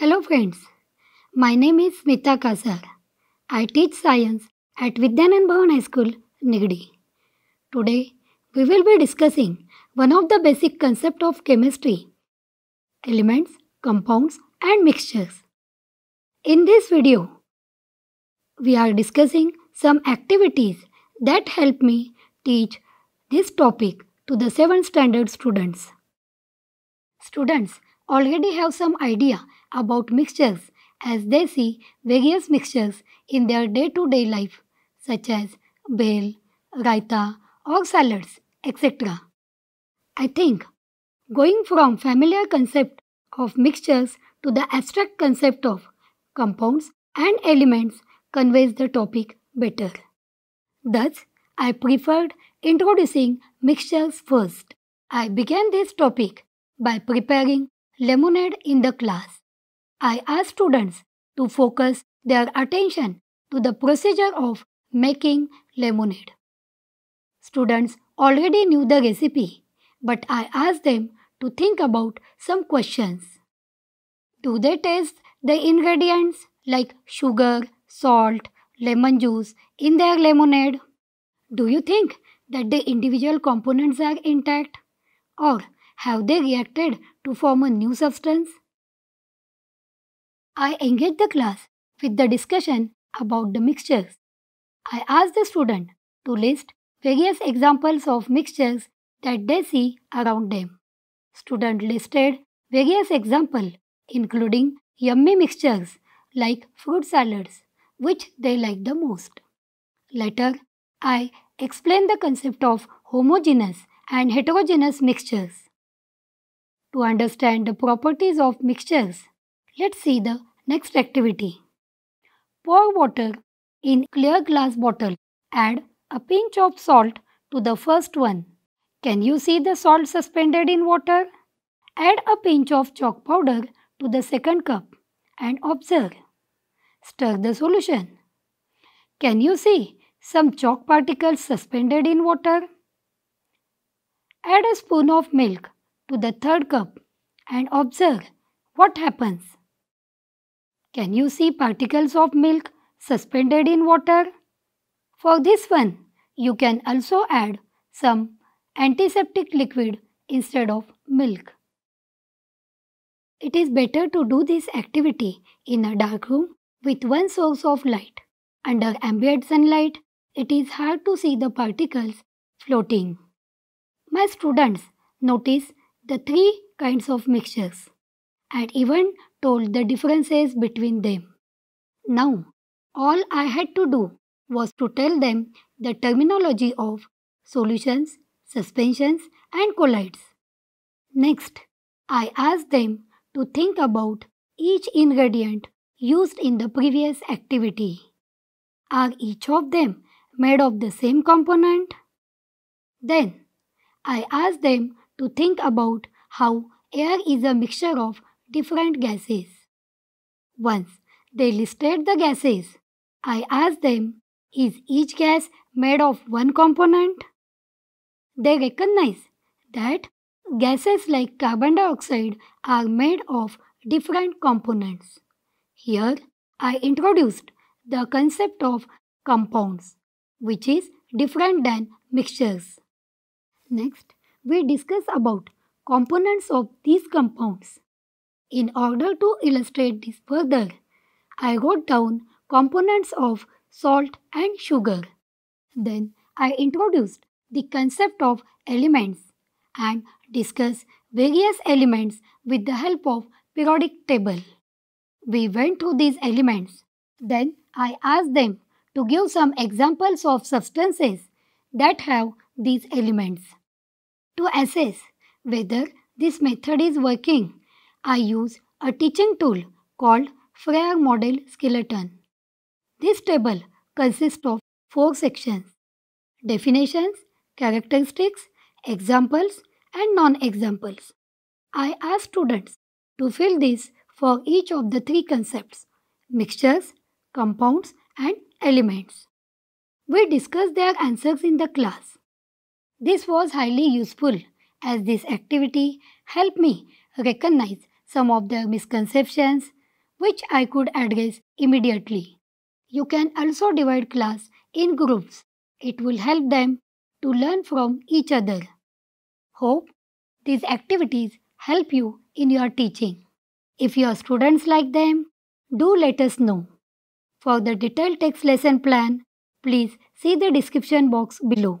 Hello friends, my name is Smita Kasar. I teach science at Vidyanand Bhavan High School, Nigdi. Today, we will be discussing one of the basic concepts of chemistry, elements, compounds and mixtures. In this video, we are discussing some activities that help me teach this topic to the 7th standard students. Students, already have some idea about mixtures as they see various mixtures in their day-to-day -day life such as bhel, raita or salads etc. I think going from familiar concept of mixtures to the abstract concept of compounds and elements conveys the topic better. Thus, I preferred introducing mixtures first. I began this topic by preparing lemonade in the class. I ask students to focus their attention to the procedure of making lemonade. Students already knew the recipe, but I asked them to think about some questions. Do they taste the ingredients like sugar, salt, lemon juice in their lemonade? Do you think that the individual components are intact? Or have they reacted to form a new substance? I engage the class with the discussion about the mixtures. I ask the student to list various examples of mixtures that they see around them. Student listed various examples including yummy mixtures like fruit salads which they like the most. Later, I explain the concept of homogeneous and heterogeneous mixtures to understand the properties of mixtures. Let's see the next activity. Pour water in clear glass bottle. Add a pinch of salt to the first one. Can you see the salt suspended in water? Add a pinch of chalk powder to the second cup and observe. Stir the solution. Can you see some chalk particles suspended in water? Add a spoon of milk to the third cup and observe what happens. Can you see particles of milk suspended in water? For this one, you can also add some antiseptic liquid instead of milk. It is better to do this activity in a dark room with one source of light. Under ambient sunlight, it is hard to see the particles floating. My students, notice the three kinds of mixtures and even told the differences between them. Now, all I had to do was to tell them the terminology of solutions, suspensions, and collides. Next, I asked them to think about each ingredient used in the previous activity. Are each of them made of the same component? Then, I asked them to think about how air is a mixture of different gases. Once they listed the gases, I asked them, is each gas made of one component? They recognize that gases like carbon dioxide are made of different components. Here, I introduced the concept of compounds, which is different than mixtures. Next, we discuss about components of these compounds. In order to illustrate this further, I wrote down components of salt and sugar. Then I introduced the concept of elements and discussed various elements with the help of periodic table. We went through these elements. Then I asked them to give some examples of substances that have these elements to assess whether this method is working. I use a teaching tool called Freyer Model Skeleton. This table consists of four sections definitions, characteristics, examples, and non examples. I ask students to fill this for each of the three concepts mixtures, compounds, and elements. We discuss their answers in the class. This was highly useful as this activity helped me recognize some of the misconceptions which I could address immediately. You can also divide class in groups. It will help them to learn from each other. Hope these activities help you in your teaching. If your students like them, do let us know. For the detailed text lesson plan, please see the description box below.